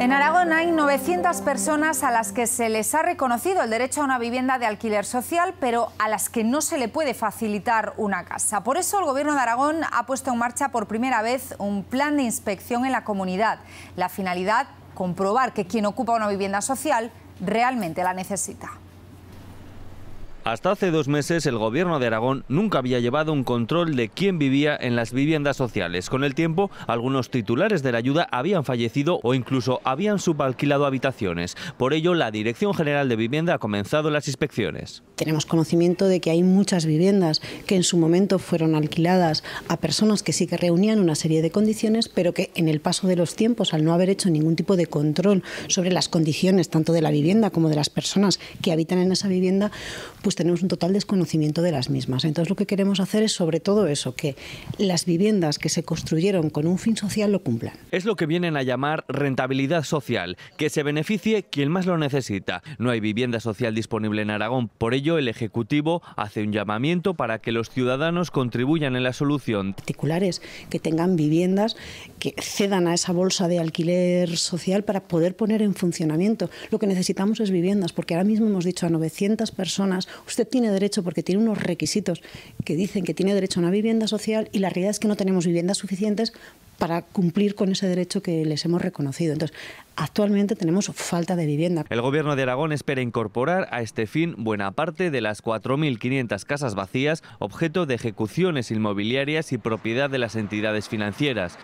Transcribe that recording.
En Aragón hay 900 personas a las que se les ha reconocido el derecho a una vivienda de alquiler social, pero a las que no se le puede facilitar una casa. Por eso el Gobierno de Aragón ha puesto en marcha por primera vez un plan de inspección en la comunidad. La finalidad, comprobar que quien ocupa una vivienda social realmente la necesita. Hasta hace dos meses el gobierno de Aragón nunca había llevado un control de quién vivía en las viviendas sociales. Con el tiempo, algunos titulares de la ayuda habían fallecido o incluso habían subalquilado habitaciones. Por ello, la Dirección General de Vivienda ha comenzado las inspecciones. Tenemos conocimiento de que hay muchas viviendas que en su momento fueron alquiladas a personas que sí que reunían una serie de condiciones, pero que en el paso de los tiempos, al no haber hecho ningún tipo de control sobre las condiciones tanto de la vivienda como de las personas que habitan en esa vivienda, pues tenemos un total desconocimiento de las mismas. Entonces lo que queremos hacer es sobre todo eso, que las viviendas que se construyeron con un fin social lo cumplan. Es lo que vienen a llamar rentabilidad social, que se beneficie quien más lo necesita. No hay vivienda social disponible en Aragón, por ello el Ejecutivo hace un llamamiento para que los ciudadanos contribuyan en la solución. Particulares que tengan viviendas que cedan a esa bolsa de alquiler social para poder poner en funcionamiento. Lo que necesitamos es viviendas, porque ahora mismo hemos dicho a 900 personas usted tiene derecho porque tiene unos requisitos que dicen que tiene derecho a una vivienda social y la realidad es que no tenemos viviendas suficientes para cumplir con ese derecho que les hemos reconocido. Entonces, actualmente tenemos falta de vivienda. El Gobierno de Aragón espera incorporar a este fin buena parte de las 4.500 casas vacías, objeto de ejecuciones inmobiliarias y propiedad de las entidades financieras.